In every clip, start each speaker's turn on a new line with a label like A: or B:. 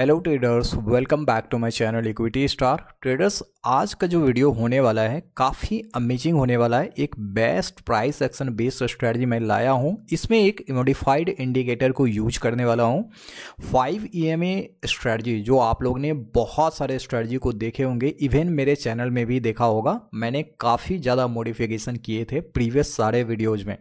A: Hello traders welcome back to my channel equity star traders आज का जो video होने वाला है काफ़ी अमेजिंग होने वाला है एक best price action based strategy मैं लाया हूं इसमें एक मॉडिफाइड इंडिकेटर को यूज करने वाला हूं फाइव ईएमए स्ट्रेटजी जो आप लोग ने बहुत सारे स्ट्रेटजी को देखे होंगे इवन मेरे चैनल में भी देखा होगा मैंने काफ़ी ज़्यादा मोडिफिकेशन किए थे प्रीवियस सारे वीडियोज़ में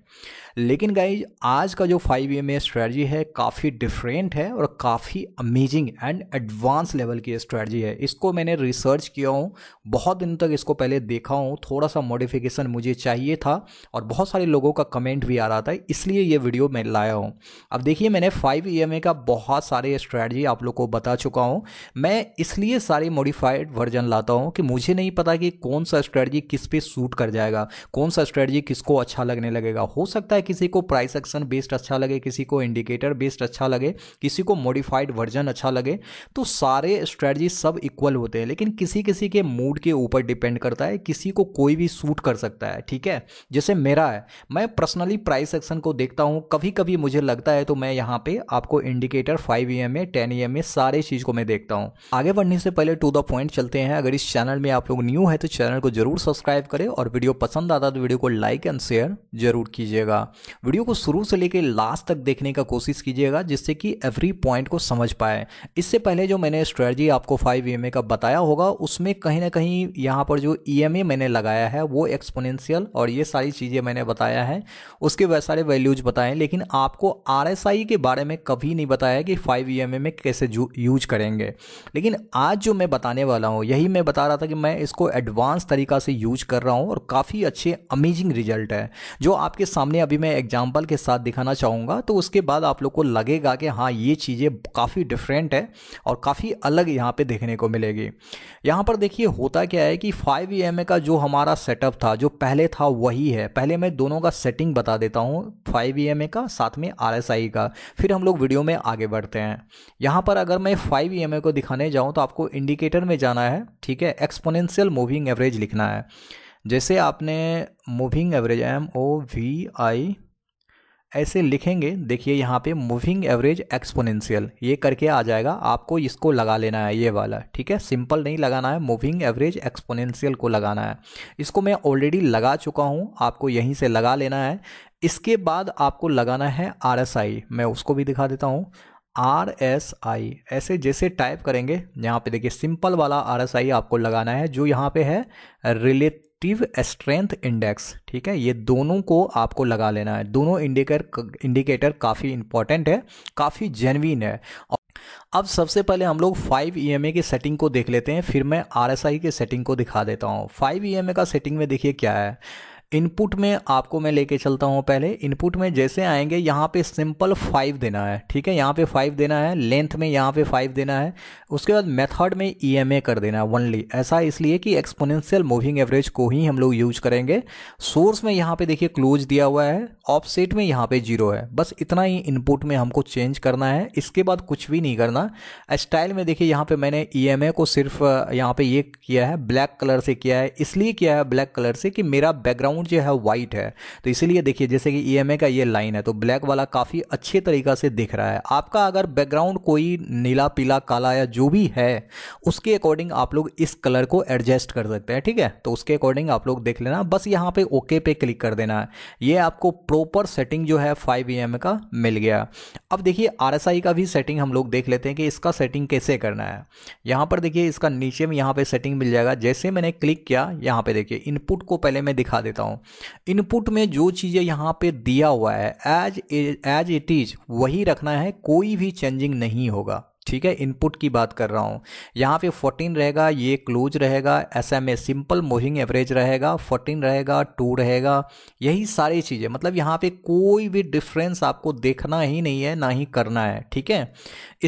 A: लेकिन गाइज आज का जो फाइव एम ए स्ट्रैटी है काफ़ी डिफरेंट है और काफ़ी अमेजिंग एंड एडवांस लेवल की स्ट्रैटी है इसको मैंने रिसर्च किया हूँ बहुत दिन तक इसको पहले देखा हूँ थोड़ा सा मॉडिफिकेशन मुझे चाहिए था और बहुत सारे लोगों का कमेंट भी आ रहा था इसलिए ये वीडियो मैं लाया हूँ अब देखिए मैंने फाइव ई का बहुत सारे स्ट्रैटी आप लोग को बता चुका हूँ मैं इसलिए सारे मॉडिफाइड वर्जन लाता हूँ कि मुझे नहीं पता कि कौन सा स्ट्रैटी किस पे सूट कर जाएगा कौन सा स्ट्रैटी किसको अच्छा लगने लगेगा हो सकता है किसी को प्राइस एक्शन बेस्ड अच्छा लगे किसी को इंडिकेटर बेस्ड अच्छा लगे किसी को मॉडिफाइड वर्जन अच्छा लगे तो सारे स्ट्रेटजी सब इक्वल होते हैं लेकिन किसी किसी के मूड के ऊपर डिपेंड करता है किसी को कोई भी सूट कर सकता है ठीक है जैसे मेरा है मैं पर्सनली प्राइस एक्शन को देखता हूँ कभी कभी मुझे लगता है तो मैं यहाँ पे आपको indicator five E M A ten E M A सारे चीज़ को मैं देखता हूँ आगे बढ़ने से पहले टू द पॉइंट चलते हैं अगर इस चैनल में आप लोग न्यू है तो चैनल को जरूर सब्सक्राइब करें और वीडियो पसंद आता है तो वीडियो को लाइक एंड शेयर जरूर कीजिएगा वीडियो को शुरू से लेकर लास्ट तक देखने का कोशिश कीजिएगा जिससे कि एवरी पॉइंट को समझ पाए इससे पहले जो मैंने स्ट्रेटजी आपको फाइव ई का बताया होगा उसमें कहीं ना कहीं यहाँ पर जो ई मैंने लगाया है वो एक्सपोनेंशियल और ये सारी चीज़ें मैंने बताया है उसके वह सारे वैल्यूज बताए लेकिन आपको आर के बारे में कभी नहीं बताया कि फाइव ई में कैसे यूज करेंगे लेकिन आज जो मैं बताने वाला हूँ यही मैं बता रहा था कि मैं इसको एडवांस तरीका से यूज कर रहा हूँ और काफ़ी अच्छे अमेजिंग रिजल्ट है जो आपके सामने अभी मैं मैं एग्जाम्पल के साथ दिखाना चाहूँगा तो उसके बाद आप लोग को लगेगा कि हाँ ये चीज़ें काफ़ी डिफरेंट है और काफ़ी अलग यहाँ पे देखने को मिलेगी यहाँ पर देखिए होता क्या है कि फाइव ई का जो हमारा सेटअप था जो पहले था वही है पहले मैं दोनों का सेटिंग बता देता हूँ फाइव ई का साथ में आर का फिर हम लोग वीडियो में आगे बढ़ते हैं यहाँ पर अगर मैं फाइव ई को दिखाने जाऊँ तो आपको इंडिकेटर में जाना है ठीक है एक्सपोनेंशियल मूविंग एवरेज लिखना है जैसे आपने moving average M O V I ऐसे लिखेंगे देखिए यहाँ पे मूविंग एवरेज एक्सपोनेंशियल ये करके आ जाएगा आपको इसको लगा लेना है ये वाला ठीक है सिंपल नहीं लगाना है मूविंग एवरेज एक्सपोनेंशियल को लगाना है इसको मैं ऑलरेडी लगा चुका हूँ आपको यहीं से लगा लेना है इसके बाद आपको लगाना है आर एस आई मैं उसको भी दिखा देता हूँ आर एस आई ऐसे जैसे टाइप करेंगे यहाँ पे देखिए सिंपल वाला आर एस आई आपको लगाना है जो यहाँ पे है रिलेट रिलेटिव स्ट्रेंथ इंडेक्स ठीक है ये दोनों को आपको लगा लेना है दोनों इंडिकेटर इंडिकेटर काफ़ी इंपॉर्टेंट है काफ़ी जेनविन है अब सबसे पहले हम लोग 5 ई की सेटिंग को देख लेते हैं फिर मैं आर के सेटिंग को दिखा देता हूँ 5 ई का सेटिंग में देखिए क्या है इनपुट में आपको मैं लेके चलता हूँ पहले इनपुट में जैसे आएंगे यहाँ पे सिंपल फाइव देना है ठीक है यहाँ पे फाइव देना है लेंथ में यहाँ पे फाइव देना है उसके बाद मेथड में ई कर देना है वनली ऐसा इसलिए कि एक्सपोनेंशियल मूविंग एवरेज को ही हम लोग यूज करेंगे सोर्स में यहाँ पे देखिए क्लोज दिया हुआ है ऑफसेट में यहाँ पे जीरो है बस इतना ही इनपुट में हमको चेंज करना है इसके बाद कुछ भी नहीं करना स्टाइल में देखिए यहाँ पे मैंने ई को सिर्फ यहाँ पे ये किया है ब्लैक कलर से किया है इसलिए किया है ब्लैक कलर से कि मेरा बैकग्राउंड बैकग्राउंड जो है वाइट है तो इसीलिए देखिए जैसे कि ई का ये लाइन है तो ब्लैक वाला काफ़ी अच्छे तरीका से दिख रहा है आपका अगर बैकग्राउंड कोई नीला पीला काला या जो भी है उसके अकॉर्डिंग आप लोग इस कलर को एडजस्ट कर सकते हैं ठीक है तो उसके अकॉर्डिंग आप लोग देख लेना बस यहाँ पर ओके पे क्लिक कर देना है ये आपको प्रॉपर सेटिंग जो है फाइव ई का मिल गया अब देखिए आर का भी सेटिंग हम लोग देख लेते हैं कि इसका सेटिंग कैसे करना है यहाँ पर देखिए इसका नीचे में यहाँ पर सेटिंग मिल जाएगा जैसे मैंने क्लिक किया यहाँ पर देखिए इनपुट को पहले मैं दिखा देता हूँ हूँ इनपुट में जो चीज़ें यहाँ पे दिया हुआ है एज एज इट इज़ वही रखना है कोई भी चेंजिंग नहीं होगा ठीक है इनपुट की बात कर रहा हूँ यहाँ पे 14 रहेगा ये क्लोज रहेगा S M A simple moving average रहेगा 14 रहेगा टू रहेगा यही सारी चीज़ें मतलब यहाँ पे कोई भी डिफरेंस आपको देखना ही नहीं है ना ही करना है ठीक है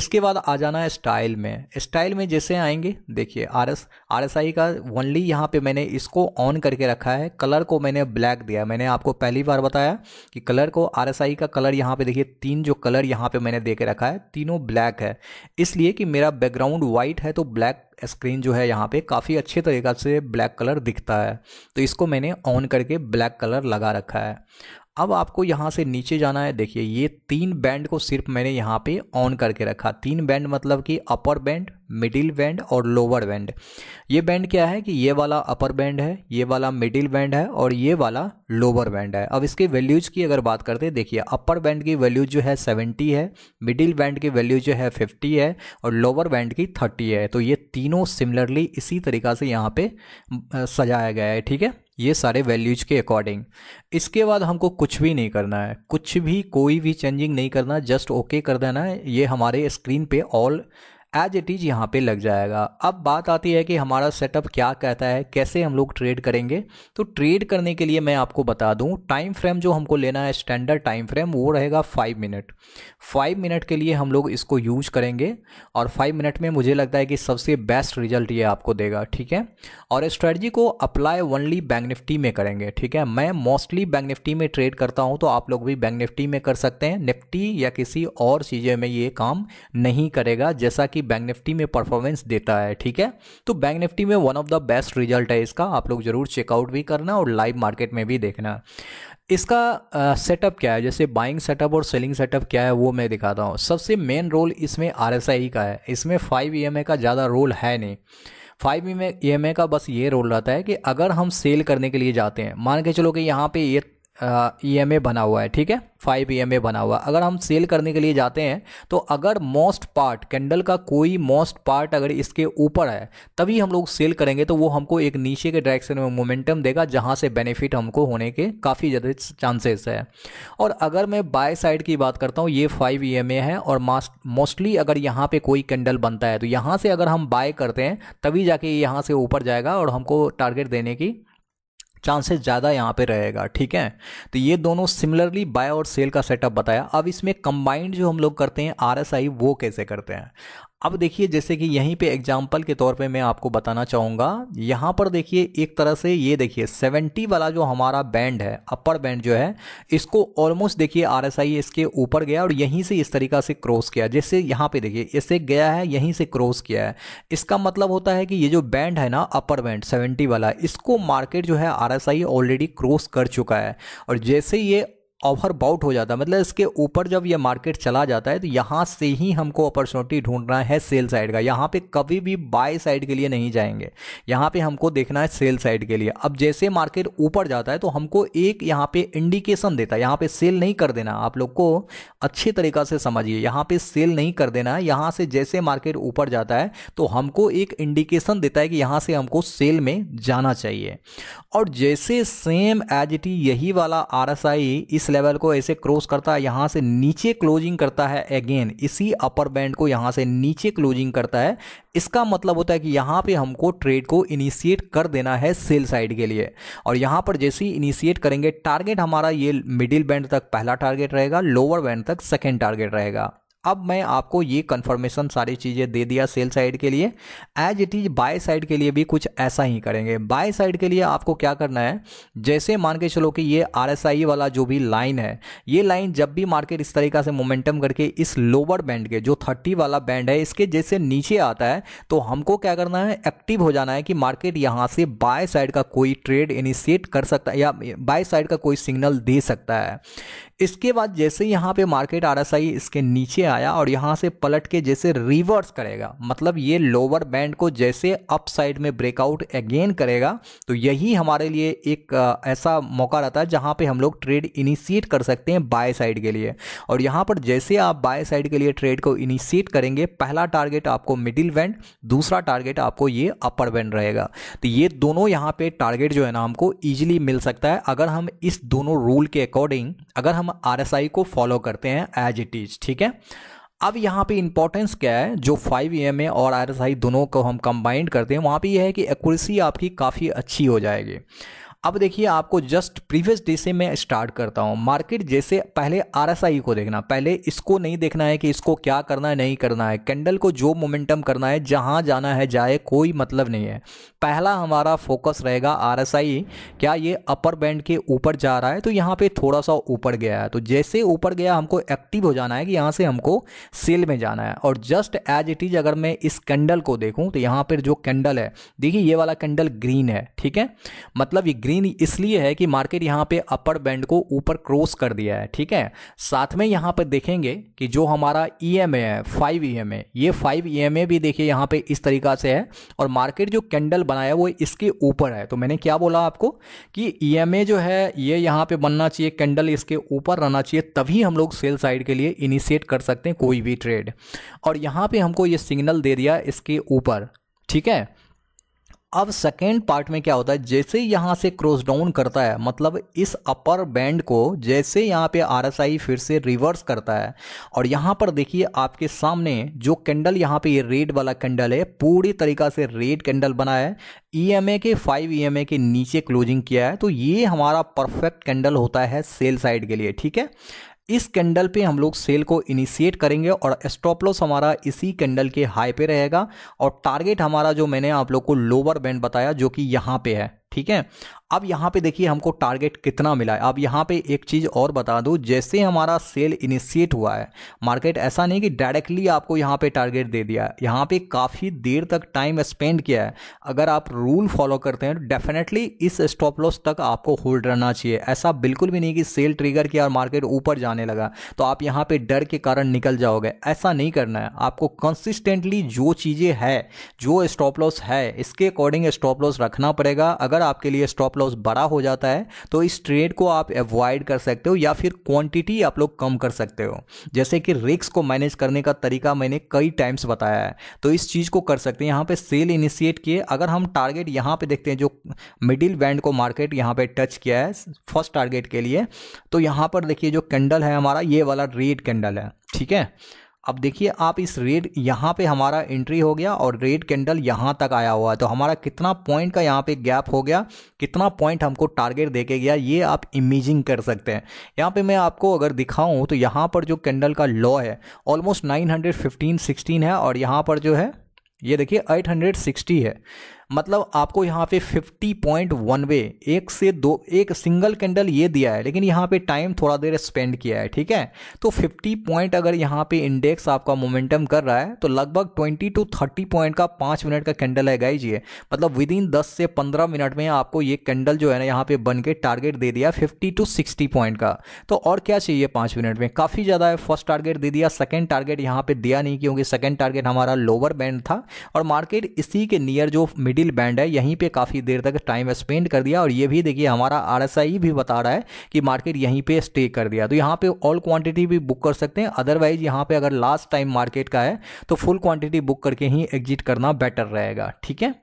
A: इसके बाद आ जाना है स्टाइल में स्टाइल में जैसे आएंगे देखिए R S R S I का ओनली यहाँ पे मैंने इसको ऑन करके रखा है कलर को मैंने ब्लैक दिया मैंने आपको पहली बार बताया कि कलर को आर एस आई का कलर यहाँ पे देखिए तीन जो कलर यहाँ पे मैंने दे के रखा है तीनों ब्लैक है इसलिए कि मेरा बैकग्राउंड वाइट है तो ब्लैक स्क्रीन जो है यहाँ पे काफ़ी अच्छे तरीक़ा से ब्लैक कलर दिखता है तो इसको मैंने ऑन करके ब्लैक कलर लगा रखा है अब आपको यहाँ से नीचे जाना है देखिए ये तीन बैंड को सिर्फ मैंने यहाँ पे ऑन करके रखा तीन बैंड मतलब कि अपर बैंड मिडिल बैंड और लोअर बैंड ये बैंड क्या है कि ये वाला अपर बैंड है ये वाला मिडिल बैंड है और ये वाला लोअर बैंड है अब इसके वैल्यूज़ की अगर बात करते हैं देखिए अपर बैंड की वैल्यू जो है सेवेंटी है मिडिल बैंड की वैल्यू जो है फिफ्टी है और लोअर बैंड की थर्टी है तो ये तीनों सिमिलरली इसी तरीका से यहाँ पे सजाया गया है ठीक है ये सारे वैल्यूज के अकॉर्डिंग इसके बाद हमको कुछ भी नहीं करना है कुछ भी कोई भी चेंजिंग नहीं करना जस्ट ओके okay कर देना है ये हमारे स्क्रीन पे ऑल एज इट इज़ यहाँ पे लग जाएगा अब बात आती है कि हमारा सेटअप क्या कहता है कैसे हम लोग ट्रेड करेंगे तो ट्रेड करने के लिए मैं आपको बता दूँ टाइम फ्रेम जो हमको लेना है स्टैंडर्ड टाइम फ्रेम वो रहेगा फाइव मिनट फाइव मिनट के लिए हम लोग इसको यूज करेंगे और फाइव मिनट में मुझे लगता है कि सबसे बेस्ट रिजल्ट ये आपको देगा ठीक है और स्ट्रेटजी को अप्लाई ओनली बैंक निफ्टी में करेंगे ठीक है मैं मोस्टली बैंक निफ्टी में ट्रेड करता हूँ तो आप लोग भी बैंक निफ्टी में कर सकते हैं निफ्टी या किसी और चीज़ें में ये काम नहीं करेगा जैसा कि कि बैंक निफ्टी में परफॉर्मेंस देता है ठीक है तो बैंक निफ्टी में one of the best result है इसका आप लोग जरूर चेकआउट भी करना और लाइव मार्केट में भी देखना इसका सेटअप uh, क्या है जैसे बाइंग सेटअप और सेलिंग सेटअप क्या है वो मैं दिखाता हूँ सबसे मेन रोल इसमें आर का है इसमें फाइव ई e का ज़्यादा रोल है नहीं फाइव ई एम का बस ये रोल रहता है कि अगर हम सेल करने के लिए जाते हैं मान के चलो कि यहाँ पे ये ई एम ए बना हुआ है ठीक है फाइव ई एम ए बना हुआ है अगर हम सेल करने के लिए जाते हैं तो अगर मोस्ट पार्ट कैंडल का कोई मोस्ट पार्ट अगर इसके ऊपर है तभी हम लोग सेल करेंगे तो वो हमको एक नीचे के डायरेक्शन में मोमेंटम देगा जहाँ से बेनिफिट हमको होने के काफ़ी ज़्यादा चांसेस है और अगर मैं बाय साइड की बात करता हूँ ये फाइव ई एम ए है और मोस्टली अगर यहाँ पर कोई कैंडल बनता है तो यहाँ से अगर हम बाय करते हैं तभी जाके यहाँ से ऊपर जाएगा और हमको टारगेट देने की चांसेस ज़्यादा यहाँ पे रहेगा ठीक है तो ये दोनों सिमिलरली बाय और सेल का सेटअप बताया अब इसमें कंबाइंड जो हम लोग करते हैं आर वो कैसे करते हैं अब देखिए जैसे कि यहीं पे एग्जाम्पल के तौर पे मैं आपको बताना चाहूँगा यहाँ पर देखिए एक तरह से ये देखिए 70 वाला जो हमारा बैंड है अपर बैंड जो है इसको ऑलमोस्ट देखिए आर इसके ऊपर गया और यहीं से इस तरीका से क्रॉस किया जैसे यहाँ पे देखिए इसे गया है यहीं से क्रॉस किया है इसका मतलब होता है कि ये जो बैंड है ना अपर बैंड सेवेंटी वाला इसको मार्केट जो है आर ऑलरेडी क्रॉस कर चुका है और जैसे ये ओवरबाउट हो जाता है मतलब इसके ऊपर जब ये मार्केट चला जाता है तो यहाँ से ही हमको अपॉर्चुनिटी ढूंढना है सेल साइड का यहाँ पे कभी भी बाय साइड के लिए नहीं जाएंगे यहाँ पे हमको देखना है सेल साइड के लिए अब जैसे मार्केट ऊपर जाता है तो हमको एक यहाँ पे इंडिकेशन देता है यहाँ पे सेल नहीं कर देना आप लोग को अच्छे तरीका से समझिए यहाँ पर सेल नहीं कर देना है यहाँ से जैसे मार्केट ऊपर जाता है तो हमको एक इंडिकेशन देता है कि यहाँ से हमको सेल में जाना चाहिए और जैसे सेम एज इट यही वाला आर इस लेवल को ऐसे क्रॉस करता है यहाँ से नीचे क्लोजिंग करता है अगेन इसी अपर बैंड को यहाँ से नीचे क्लोजिंग करता है इसका मतलब होता है कि यहाँ पे हमको ट्रेड को इनिशिएट कर देना है सेल साइड के लिए और यहाँ पर जैसे ही इनिशिएट करेंगे टारगेट हमारा ये मिडिल बैंड तक पहला टारगेट रहेगा लोअर बैंड तक सेकेंड टारगेट रहेगा अब मैं आपको ये कंफर्मेशन सारी चीज़ें दे दिया सेल साइड के लिए as it is buy side के लिए भी कुछ ऐसा ही करेंगे बाय साइड के लिए आपको क्या करना है जैसे मान के चलो कि ये आर वाला जो भी लाइन है ये लाइन जब भी मार्केट इस तरीका से मोमेंटम करके इस लोअर बैंड के जो थर्टी वाला बैंड है इसके जैसे नीचे आता है तो हमको क्या करना है एक्टिव हो जाना है कि मार्केट यहाँ से बाय साइड का कोई ट्रेड इनिशिएट कर सकता है या बाय साइड का कोई सिग्नल दे सकता है इसके बाद जैसे यहाँ पे मार्केट आर इसके नीचे आया और यहाँ से पलट के जैसे रिवर्स करेगा मतलब ये लोअर बैंड को जैसे अप साइड में ब्रेकआउट अगेन करेगा तो यही हमारे लिए एक ऐसा मौका रहता है जहाँ पे हम लोग ट्रेड इनिशिएट कर सकते हैं बाय साइड के लिए और यहाँ पर जैसे आप बाय साइड के लिए ट्रेड को इनिशिएट करेंगे पहला टारगेट आपको मिडिल बैंड दूसरा टारगेट आपको ये अपर बैंड रहेगा तो ये दोनों यहाँ पर टारगेट जो है ना हमको ईजिली मिल सकता है अगर हम इस दोनों रूल के अकॉर्डिंग अगर हम आर को फॉलो करते हैं एज इट इज ठीक है अब यहाँ पे इंपॉर्टेंस क्या है जो फाइव एम और आर दोनों को हम कंबाइंड करते हैं वहाँ पे यह है कि एक्यूरेसी आपकी काफ़ी अच्छी हो जाएगी अब देखिए आपको जस्ट प्रीवियस डे से मैं स्टार्ट करता हूँ मार्केट जैसे पहले आर को देखना पहले इसको नहीं देखना है कि इसको क्या करना है नहीं करना है कैंडल को जो मोमेंटम करना है जहाँ जाना है जाए कोई मतलब नहीं है पहला हमारा फोकस रहेगा आर क्या ये अपर बैंड के ऊपर जा रहा है तो यहाँ पे थोड़ा सा ऊपर गया है तो जैसे ऊपर गया हमको एक्टिव हो जाना है कि यहाँ से हमको सेल में जाना है और जस्ट एज इट इज़ अगर मैं इस कैंडल को देखूँ तो यहाँ पर जो कैंडल है देखिए ये वाला कैंडल ग्रीन है ठीक है मतलब ये ग्रीन इसलिए है कि मार्केट यहाँ पे अपर बैंड को ऊपर क्रॉस कर दिया है ठीक है साथ में यहाँ पर देखेंगे कि जो हमारा ई एम ए है फाइव ई एम ए ये फाइव ई एम ए भी देखिए यहाँ पे इस तरीका से है और मार्केट जो कैंडल बनाया वो इसके ऊपर है तो मैंने क्या बोला आपको कि ई एम ए जो है ये यहाँ पे बनना चाहिए कैंडल इसके ऊपर रहना चाहिए तभी हम लोग सेल साइड के लिए इनिशिएट कर सकते हैं कोई भी ट्रेड और यहाँ पर हमको ये सिग्नल दे दिया इसके ऊपर ठीक है अब सेकेंड पार्ट में क्या होता है जैसे यहाँ से क्रॉस डाउन करता है मतलब इस अपर बैंड को जैसे यहाँ पे आरएसआई फिर से रिवर्स करता है और यहाँ पर देखिए आपके सामने जो कैंडल यहाँ पे ये रेड वाला कैंडल है पूरी तरीका से रेड कैंडल बना है ईएमए e के फाइव ईएमए e के नीचे क्लोजिंग किया है तो ये हमारा परफेक्ट कैंडल होता है सेल साइड के लिए ठीक है इस कैंडल पे हम लोग सेल को इनिशिएट करेंगे और स्टॉप लॉस हमारा इसी कैंडल के हाई पे रहेगा और टारगेट हमारा जो मैंने आप लोग को लोअर बैंड बताया जो कि यहाँ पे है ठीक है अब यहाँ पे देखिए हमको टारगेट कितना मिला है अब यहाँ पे एक चीज़ और बता दूँ जैसे हमारा सेल इनिशिएट हुआ है मार्केट ऐसा नहीं कि डायरेक्टली आपको यहाँ पे टारगेट दे दिया है यहाँ पे काफ़ी देर तक टाइम स्पेंड किया है अगर आप रूल फॉलो करते हैं तो डेफिनेटली इस स्टॉप लॉस तक आपको होल्ड रहना चाहिए ऐसा बिल्कुल भी नहीं कि सेल ट्रिगर किया और मार्केट ऊपर जाने लगा तो आप यहाँ पर डर के कारण निकल जाओगे ऐसा नहीं करना है आपको कंसिस्टेंटली जो चीज़ें है जो स्टॉप लॉस है इसके अकॉर्डिंग स्टॉप लॉस रखना पड़ेगा अगर अगर आपके लिए स्टॉप लॉस बड़ा हो जाता है तो इस ट्रेड को आप एवॉइड कर सकते हो या फिर क्वांटिटी आप लोग कम कर सकते हो जैसे कि रिक्स को मैनेज करने का तरीका मैंने कई टाइम्स बताया है तो इस चीज़ को कर सकते हैं यहाँ पे सेल इनिशिएट किए अगर हम टारगेट यहाँ पे देखते हैं जो मिडिल बैंड को मार्केट यहाँ पे टच किया है फर्स्ट टारगेट के लिए तो यहाँ पर देखिए जो कैंडल है हमारा ये वाला रेड कैंडल है ठीक है अब देखिए आप इस रेड यहाँ पे हमारा एंट्री हो गया और रेड कैंडल यहाँ तक आया हुआ है तो हमारा कितना पॉइंट का यहाँ पे गैप हो गया कितना पॉइंट हमको टारगेट दे के गया ये आप इमेजिंग कर सकते हैं यहाँ पे मैं आपको अगर दिखाऊँ तो यहाँ पर जो कैंडल का लॉ है almost nine hundred fifteen sixteen है और यहाँ पर जो है ये देखिए एट हंड्रेड सिक्सटी है मतलब आपको यहाँ पे 50.1 पॉइंट वन वे एक से दो एक सिंगल कैंडल ये दिया है लेकिन यहाँ पे टाइम थोड़ा देर स्पेंड किया है ठीक है तो 50 पॉइंट अगर यहाँ पे इंडेक्स आपका मोमेंटम कर रहा है तो लगभग 20 टू 30 पॉइंट का पाँच मिनट का कैंडल है गाई जी मतलब विद इन दस से पंद्रह मिनट में आपको ये कैंडल जो है ना यहाँ पे बन के टारगेट दे दिया फिफ्टी टू सिक्सटी पॉइंट का तो और क्या चाहिए पाँच मिनट में काफ़ी ज़्यादा है फर्स्ट टारगेट दे दिया सेकेंड टारगेट यहाँ पर दिया नहीं क्योंकि सेकेंड टारगेट हमारा लोअर बैंड था और मार्केट इसी के नियर जो मिड मिडिल बैंड है यहीं पे काफ़ी देर तक टाइम स्पेंड कर दिया और ये भी देखिए हमारा आर भी बता रहा है कि मार्केट यहीं पे स्टे कर दिया तो यहाँ पे ऑल क्वांटिटी भी बुक कर सकते हैं अदरवाइज यहाँ पे अगर लास्ट टाइम मार्केट का है तो फुल क्वांटिटी बुक करके ही एग्जिट करना बेटर रहेगा ठीक है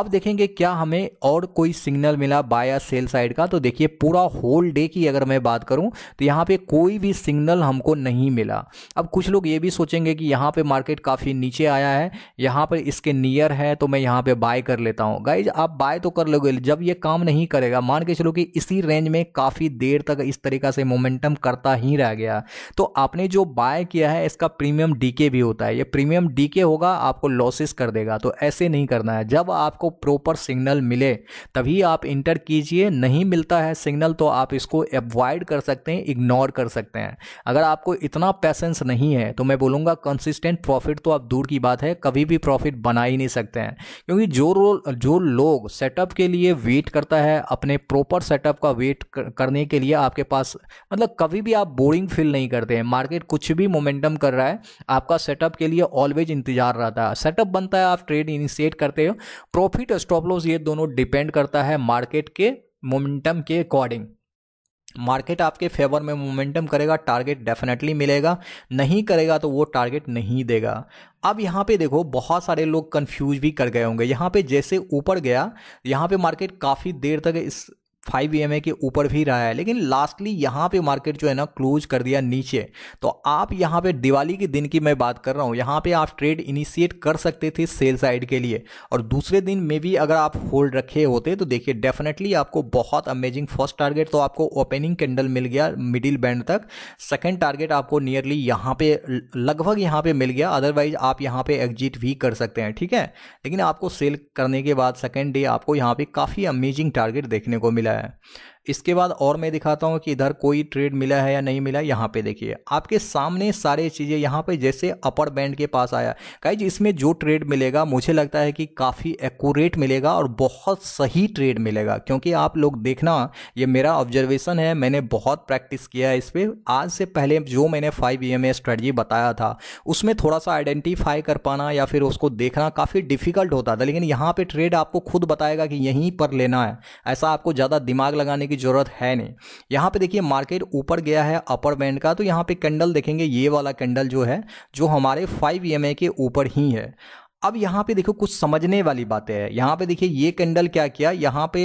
A: अब देखेंगे क्या हमें और कोई सिग्नल मिला बाय सेल साइड का तो देखिए पूरा होल डे की अगर मैं बात करूँ तो यहाँ पर कोई भी सिग्नल हमको नहीं मिला अब कुछ लोग ये भी सोचेंगे कि यहाँ पर मार्केट काफ़ी नीचे आया है यहाँ पर इसके नियर है तो मैं यहाँ पर बाय कर कर लेता हूँ गाइज आप बाय तो कर लोगे जब ये काम नहीं करेगा मान के चलो कि इसी रेंज में काफ़ी देर तक इस तरीका से मोमेंटम करता ही रह गया तो आपने जो बाय किया है इसका प्रीमियम डीके भी होता है ये प्रीमियम डीके होगा आपको लॉसेस कर देगा तो ऐसे नहीं करना है जब आपको प्रॉपर सिग्नल मिले तभी आप इंटर कीजिए नहीं मिलता है सिग्नल तो आप इसको अवॉइड कर सकते हैं इग्नोर कर सकते हैं अगर आपको इतना पैसेंस नहीं है तो मैं बोलूँगा कंसिस्टेंट प्रॉफिट तो आप दूर की बात है कभी भी प्रॉफिट बना ही नहीं सकते हैं क्योंकि जो जो लोग सेटअप के लिए वेट करता है अपने प्रॉपर सेटअप का वेट करने के लिए आपके पास मतलब कभी भी आप बोरिंग फील नहीं करते हैं मार्केट कुछ भी मोमेंटम कर रहा है आपका सेटअप के लिए ऑलवेज इंतजार रहता है सेटअप बनता है आप ट्रेड इनिशिएट करते हो प्रॉफिट स्टॉप लॉस ये दोनों डिपेंड करता है मार्केट के मोमेंटम के अकॉर्डिंग मार्केट आपके फेवर में मोमेंटम करेगा टारगेट डेफिनेटली मिलेगा नहीं करेगा तो वो टारगेट नहीं देगा अब यहाँ पे देखो बहुत सारे लोग कंफ्यूज भी कर गए होंगे यहाँ पे जैसे ऊपर गया यहाँ पे मार्केट काफ़ी देर तक इस फाइव ई के ऊपर भी रहा है लेकिन लास्टली यहाँ पे मार्केट जो है ना क्लोज कर दिया नीचे तो आप यहाँ पे दिवाली के दिन की मैं बात कर रहा हूँ यहाँ पे आप ट्रेड इनिशिएट कर सकते थे सेल साइड के लिए और दूसरे दिन में भी अगर आप होल्ड रखे होते तो देखिए डेफिनेटली आपको बहुत अमेजिंग फर्स्ट टारगेट तो आपको ओपनिंग कैंडल मिल गया मिडिल बैंड तक सेकेंड टारगेट आपको नियरली यहाँ पे लगभग यहाँ पे मिल गया अदरवाइज आप यहाँ पे एग्जिट भी कर सकते हैं ठीक है लेकिन आपको सेल करने के बाद सेकेंड डे आपको यहाँ पे काफ़ी अमेजिंग टारगेट देखने को मिला there. इसके बाद और मैं दिखाता हूँ कि इधर कोई ट्रेड मिला है या नहीं मिला यहाँ पे देखिए आपके सामने सारे चीज़ें यहाँ पे जैसे अपर बैंड के पास आया कहीं इसमें जो ट्रेड मिलेगा मुझे लगता है कि काफ़ी एक्यूरेट मिलेगा और बहुत सही ट्रेड मिलेगा क्योंकि आप लोग देखना ये मेरा ऑब्जर्वेशन है मैंने बहुत प्रैक्टिस किया है इस पर आज से पहले जो मैंने फाइव ई एम स्ट्रेटजी बताया था उसमें थोड़ा सा आइडेंटिफाई कर पाना या फिर उसको देखना काफ़ी डिफिकल्ट होता था लेकिन यहाँ पर ट्रेड आपको खुद बताएगा कि यहीं पर लेना है ऐसा आपको ज़्यादा दिमाग लगाने की की ज़रूरत है नहीं यहाँ पे देखिए मार्केट ऊपर गया है अपर बैंड का तो यहाँ पे कैंडल देखेंगे ये वाला कैंडल जो है जो हमारे फाइव ई के ऊपर ही है अब यहाँ पे देखो कुछ समझने वाली बातें हैं यहाँ पे देखिए ये कैंडल क्या किया यहाँ पे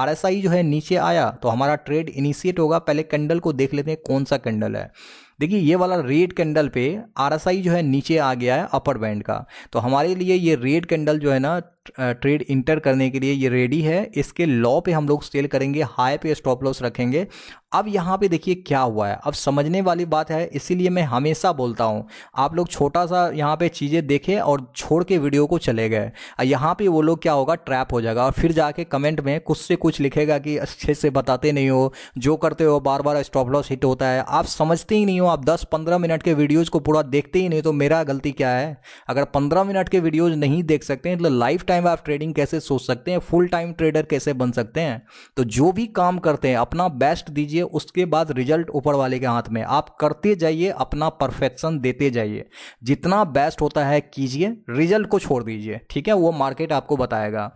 A: आर जो है नीचे आया तो हमारा ट्रेड इनिशिएट होगा पहले कैंडल को देख लेते हैं कौन सा कैंडल है देखिए ये वाला रेड कैंडल पे आर जो है नीचे आ गया है अपर बैंड का तो हमारे लिए ये रेड कैंडल जो है ना ट्रेड इंटर करने के लिए ये रेडी है इसके लॉ पे हम लोग सेल करेंगे हाई पे स्टॉप लॉस रखेंगे अब यहाँ पे देखिए क्या हुआ है अब समझने वाली बात है इसीलिए मैं हमेशा बोलता हूँ आप लोग छोटा सा यहाँ पे चीज़ें देखें और छोड़ के वीडियो को चले गए यहाँ पे वो लोग क्या होगा ट्रैप हो जाएगा और फिर जाके कमेंट में कुछ से कुछ लिखेगा कि अच्छे से बताते नहीं हो जो करते हो बार बार स्टॉप लॉस हिट होता है आप समझते ही नहीं हो आप दस पंद्रह मिनट के वीडियोज़ को पूरा देखते ही नहीं तो मेरा गलती क्या है अगर पंद्रह मिनट के वीडियोज़ नहीं देख सकते तो लाइफ टाइम टाइम आप ट्रेडिंग कैसे सोच सकते हैं फुल टाइम ट्रेडर कैसे बन सकते हैं तो जो भी काम करते हैं अपना बेस्ट दीजिए उसके बाद रिजल्ट ऊपर वाले के हाथ में आप करते जाइए अपना परफेक्शन देते जाइए जितना बेस्ट होता है कीजिए रिजल्ट को छोड़ दीजिए ठीक है वो मार्केट आपको बताएगा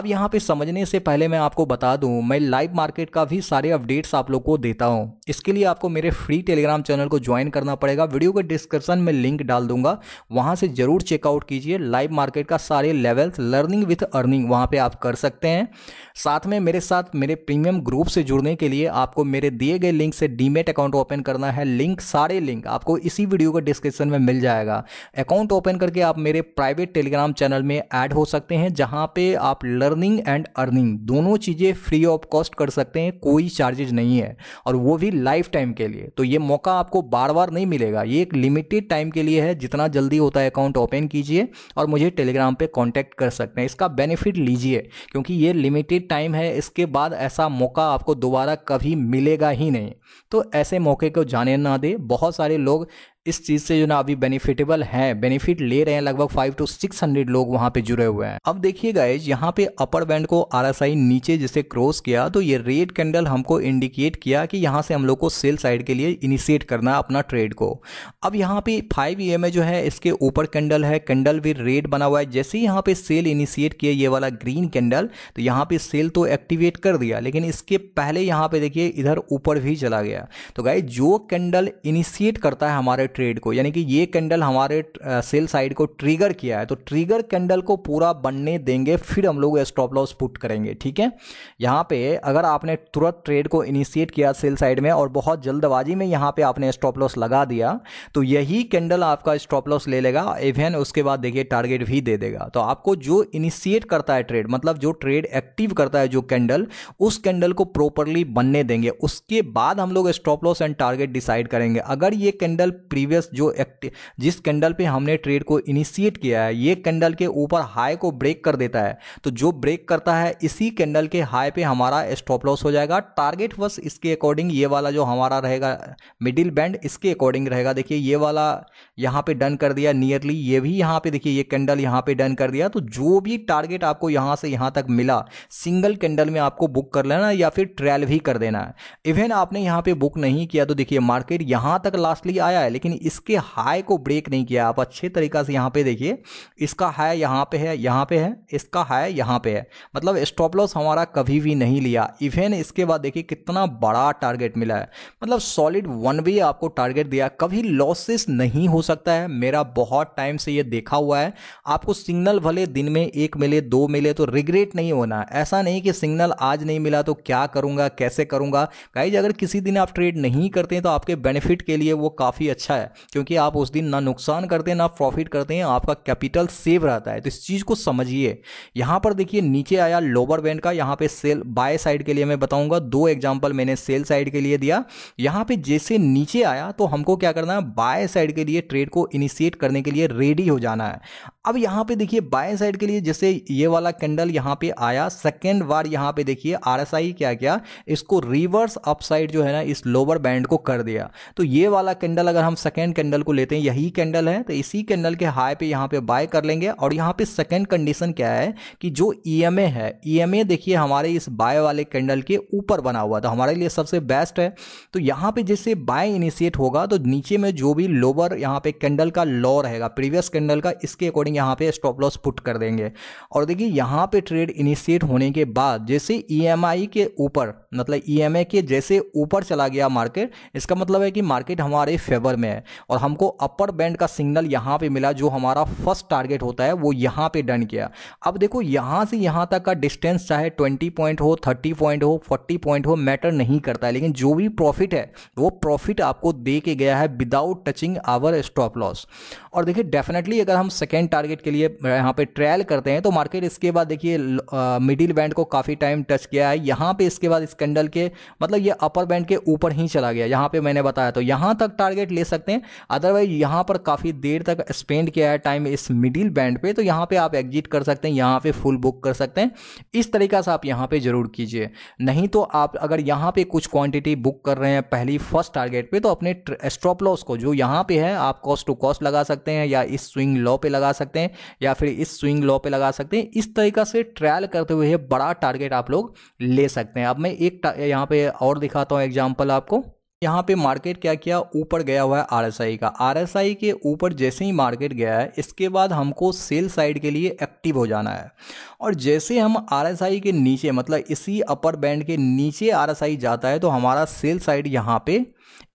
A: अब यहाँ पर समझने से पहले मैं आपको बता दूँ मैं लाइव मार्केट का भी सारे अपडेट्स आप लोग को देता हूँ इसके लिए आपको मेरे फ्री टेलीग्राम चैनल को ज्वाइन करना पड़ेगा वीडियो के डिस्क्रिप्शन में लिंक डाल दूंगा वहाँ से जरूर चेकआउट कीजिए लाइव मार्केट का सारे लेवल्स लर्निंग विथ अर्निंग वहाँ पे आप कर सकते हैं साथ में मेरे साथ मेरे प्रीमियम ग्रुप से जुड़ने के लिए आपको मेरे दिए गए लिंक से डीमेट अकाउंट ओपन करना है लिंक सारे लिंक आपको इसी वीडियो के डिस्क्रिप्शन में मिल जाएगा अकाउंट ओपन करके आप मेरे प्राइवेट टेलीग्राम चैनल में ऐड हो सकते हैं जहाँ पे आप लर्निंग एंड अर्निंग दोनों चीज़ें फ्री ऑफ कॉस्ट कर सकते हैं कोई चार्जेज नहीं है और वो भी लाइफ टाइम के लिए तो ये मौका आपको बार बार नहीं मिलेगा ये एक लिमिटेड टाइम के लिए है जितना जल्दी होता है अकाउंट ओपन कीजिए और मुझे टेलीग्राम पर कॉन्टैक्ट कर सकते सकते हैं इसका बेनिफिट लीजिए क्योंकि ये लिमिटेड टाइम है इसके बाद ऐसा मौका आपको दोबारा कभी मिलेगा ही नहीं तो ऐसे मौके को जाने ना दे बहुत सारे लोग इस चीज़ से जो ना अभी बेनिफिटेबल है बेनिफिट ले रहे हैं लगभग फाइव टू सिक्स हंड्रेड लोग वहां पे जुड़े हुए हैं अब देखिए गाइज यहाँ पे अपर बैंड को आर नीचे जिसे क्रॉस किया तो ये रेड कैंडल हमको इंडिकेट किया कि यहाँ से हम लोग को सेल साइड के लिए इनिशिएट करना है अपना ट्रेड को अब यहाँ पे फाइव ई जो है इसके ऊपर कैंडल है कैंडल भी रेड बना हुआ है जैसे ही यहाँ पे सेल इनिशिएट किया ये वाला ग्रीन कैंडल तो यहाँ पे सेल तो एक्टिवेट कर दिया लेकिन इसके पहले यहाँ पे देखिए इधर ऊपर भी चला गया तो गाइज जो कैंडल इनिशिएट करता है हमारे ट्रेड को यानी कि ये कैंडल हमारे सेल साइड को ट्रिगर किया है तो ट्रिगर कैंडल को पूरा बनने देंगे फिर हम लोग स्टॉप लॉस पुट करेंगे ठीक है यहाँ पे अगर आपने तुरंत ट्रेड को इनिशिएट किया सेल साइड में और बहुत जल्दबाजी में यहाँ पे आपने स्टॉप लॉस लगा दिया तो यही कैंडल आपका स्टॉप लॉस ले लेगा इवन उसके बाद देखिए टारगेट भी दे देगा तो आपको जो इनिशिएट करता है ट्रेड मतलब जो ट्रेड एक्टिव करता है जो कैंडल उस कैंडल को प्रॉपरली बनने देंगे उसके बाद हम लोग stop loss and target decide करेंगे अगर ये कैंडल प्री प्रीवियस जो एक्ट जिस कैंडल पे हमने ट्रेड को इनिशिएट किया है ये कैंडल के ऊपर हाई को ब्रेक कर देता है तो जो ब्रेक करता है इसी कैंडल के हाई पे हमारा स्टॉप लॉस हो जाएगा टारगेट बस इसके अकॉर्डिंग ये वाला जो हमारा रहेगा मिडिल बैंड इसके अकॉर्डिंग रहेगा देखिए ये वाला यहाँ पे डन कर दिया नियरली ये भी यहाँ पे देखिए ये कैंडल यहाँ पे डन कर दिया तो जो भी टारगेट आपको यहाँ से यहाँ तक मिला सिंगल कैंडल में आपको बुक कर लेना या फिर ट्रेल भी कर देना है इवन आपने यहाँ पे बुक नहीं किया तो देखिए मार्केट यहाँ तक लास्टली आया है लेकिन लेकिन इसके हाई को ब्रेक नहीं किया आप अच्छे तरीका से यहाँ पे देखिए इसका हाई यहाँ पे है यहाँ पे है इसका हाई यहाँ पे है मतलब स्टॉप लॉस हमारा कभी भी नहीं लिया इवन इसके बाद देखिए कितना बड़ा टारगेट मिला है मतलब सॉलिड वन भी आपको टारगेट दिया कभी लॉसेस नहीं हो सकता है मेरा बहुत टाइम से ये देखा हुआ है आपको सिग्नल भले दिन में एक मिले दो मिले तो रिग्रेट नहीं होना ऐसा नहीं कि सिग्नल आज नहीं मिला तो क्या करूँगा कैसे करूँगा गाइज अगर किसी दिन आप ट्रेड नहीं करते हैं तो आपके बेनिफिट के लिए वो काफ़ी अच्छा है है क्योंकि आप उस दिन ना नुकसान करते हैं ना प्रॉफिट करते हैं आपका कैपिटल सेव रहता है तो इस चीज़ को समझिए यहाँ पर देखिए नीचे आया लोअर बैंड का यहाँ पे सेल बाय साइड के लिए मैं बताऊँगा दो एग्जाम्पल मैंने सेल साइड के लिए दिया यहाँ पर जैसे नीचे आया तो हमको क्या करना है बाय साइड के लिए ट्रेड को इनिशिएट करने के लिए रेडी हो जाना है अब यहाँ पर देखिए बाय साइड के लिए जैसे ये वाला कैंडल यहाँ पर आया सेकेंड बार यहाँ पर देखिए आर क्या क्या इसको रिवर्स अपसाइड जो है ना इस लोअर बैंड को कर दिया तो ये वाला कैंडल अगर हम सेकेंड कैंडल को लेते हैं यही कैंडल है तो इसी कैंडल के हाई पे यहाँ पे बाय कर लेंगे और यहाँ पे सेकेंड कंडीशन क्या है कि जो ई e है ई e देखिए हमारे इस बाय वाले कैंडल के ऊपर बना हुआ तो हमारे लिए सबसे बेस्ट है तो यहाँ पे जैसे बाय इनिशिएट होगा तो नीचे में जो भी लोअर यहाँ पे कैंडल का लॉ रहेगा प्रीवियस कैंडल का इसके अकॉर्डिंग यहाँ पे स्टॉप लॉस पुट कर देंगे और देखिए यहाँ पे ट्रेड इनिशिएट होने के बाद जैसे ई e के ऊपर मतलब ई के जैसे ऊपर चला गया मार्केट इसका मतलब है कि मार्केट हमारे फेवर में है है और हमको अपर बैंड का सिग्नल यहाँ पे मिला जो हमारा फर्स्ट टारगेट होता है वो यहाँ पे डन किया अब देखो यहाँ से यहाँ तक का डिस्टेंस चाहे ट्वेंटी पॉइंट हो थर्टी पॉइंट हो फोर्टी पॉइंट हो मैटर नहीं करता है लेकिन जो भी प्रॉफिट है वो प्रॉफिट आपको दे के गया है without touching our stop loss और देखिए डेफिनेटली अगर हम सेकेंड टारगेट के लिए यहाँ पे ट्रायल करते हैं तो मार्केट इसके बाद देखिए मिडिल बैंड को काफ़ी टाइम टच किया है यहाँ पे इसके बाद स्कैंडल के मतलब ये अपर बैंड के ऊपर ही चला गया यहाँ पे मैंने बताया तो यहाँ तक टारगेट ले सकते हैं सकते हैं अदरवाइज यहाँ पर काफ़ी देर तक स्पेंड किया है टाइम इस मिडिल बैंड पे तो यहाँ पे आप एग्जिट कर सकते हैं यहाँ पे फुल बुक कर सकते हैं इस तरीका से आप यहाँ पे ज़रूर कीजिए नहीं तो आप अगर यहाँ पे कुछ क्वांटिटी बुक कर रहे हैं पहली फर्स्ट टारगेट पे तो अपने स्टॉप लॉस को जो यहाँ पे है आप कॉस्ट टू कॉस्ट लगा सकते हैं या इस स्विंग लॉ पर लगा सकते हैं या फिर इस स्विंग लॉ पर लगा सकते हैं इस तरीका से ट्रायल करते हुए बड़ा टारगेट आप लोग ले सकते हैं अब मैं एक यहाँ पर और दिखाता हूँ एग्जाम्पल आपको यहाँ पे मार्केट क्या किया ऊपर गया हुआ है आरएसआई का आरएसआई के ऊपर जैसे ही मार्केट गया है इसके बाद हमको सेल साइड के लिए एक्टिव हो जाना है और जैसे हम आरएसआई के नीचे मतलब इसी अपर बैंड के नीचे आरएसआई जाता है तो हमारा सेल साइड यहाँ पे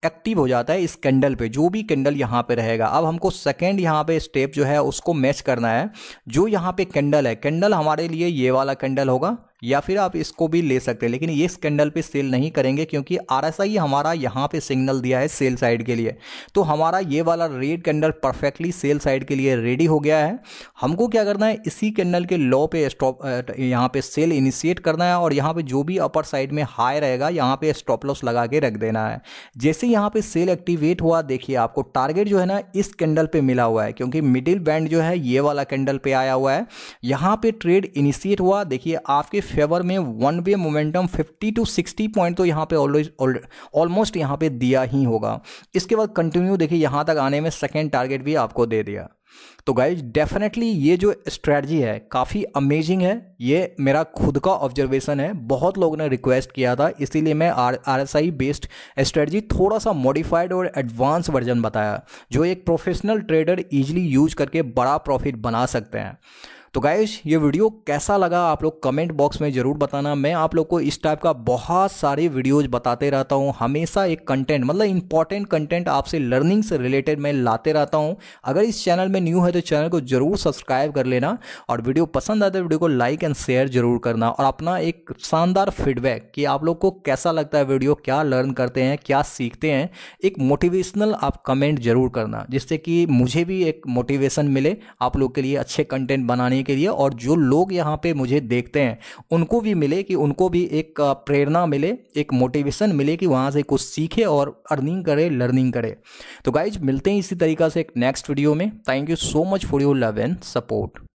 A: एक्टिव हो जाता है इस कैंडल पे जो भी कैंडल यहाँ पे रहेगा अब हमको सेकेंड यहाँ पे स्टेप जो है उसको मैच करना है जो यहाँ पे कैंडल है कैंडल हमारे लिए ये वाला कैंडल होगा या फिर आप इसको भी ले सकते हैं लेकिन ये कैंडल पे सेल नहीं करेंगे क्योंकि आर हमारा यहाँ पे सिग्नल दिया है सेल साइड के लिए तो हमारा ये वाला red candle perfectly sell side के लिए रेडी हो गया है हमको क्या करना है इसी कैंडल के लो पे स्टॉप यहाँ पे सेल इनिशिएट करना है और यहाँ पे जो भी अपर साइड में हाई रहेगा यहाँ पे स्टॉप लॉस लगा के रख देना है जैसे यहाँ पे सेल एक्टिवेट हुआ देखिए आपको टारगेट जो है ना इस कैंडल पर मिला हुआ है क्योंकि मिडिल बैंड जो है ये वाला कैंडल पर आया हुआ है यहाँ पर ट्रेड इनिशिएट हुआ देखिए आपके फेवर में one way momentum 50 to 60 point तो यहाँ पे ऑलवेज ऑलमोस्ट यहाँ पे दिया ही होगा इसके बाद कंटिन्यू देखिए यहाँ तक आने में सेकेंड टारगेट भी आपको दे दिया तो गाइज डेफिनेटली ये जो स्ट्रेटजी है काफ़ी अमेजिंग है ये मेरा खुद का ऑब्जर्वेशन है बहुत लोगों ने रिक्वेस्ट किया था इसीलिए मैं R R S I based strategy थोड़ा सा मॉडिफाइड और एडवांस वर्जन बताया जो एक प्रोफेशनल ट्रेडर ईजिली यूज करके बड़ा प्रॉफिट बना सकते हैं तो गाइस ये वीडियो कैसा लगा आप लोग कमेंट बॉक्स में ज़रूर बताना मैं आप लोग को इस टाइप का बहुत सारे वीडियोज बताते रहता हूँ हमेशा एक कंटेंट मतलब इंपॉर्टेंट कंटेंट आपसे लर्निंग से रिलेटेड मैं लाते रहता हूँ अगर इस चैनल में न्यू है तो चैनल को ज़रूर सब्सक्राइब कर लेना और वीडियो पसंद आता है वीडियो को लाइक एंड शेयर जरूर करना और अपना एक शानदार फीडबैक कि आप लोग को कैसा लगता है वीडियो क्या लर्न करते हैं क्या सीखते हैं एक मोटिवेशनल आप कमेंट जरूर करना जिससे कि मुझे भी एक मोटिवेशन मिले आप लोग के लिए अच्छे कंटेंट बनाने के लिए और जो लोग यहाँ पे मुझे देखते हैं उनको भी मिले कि उनको भी एक प्रेरणा मिले एक मोटिवेशन मिले कि वहाँ से कुछ सीखे और अर्निंग करे लर्निंग करे तो गाइज मिलते हैं इसी तरीका से एक नेक्स्ट वीडियो में thank you so much for your love and support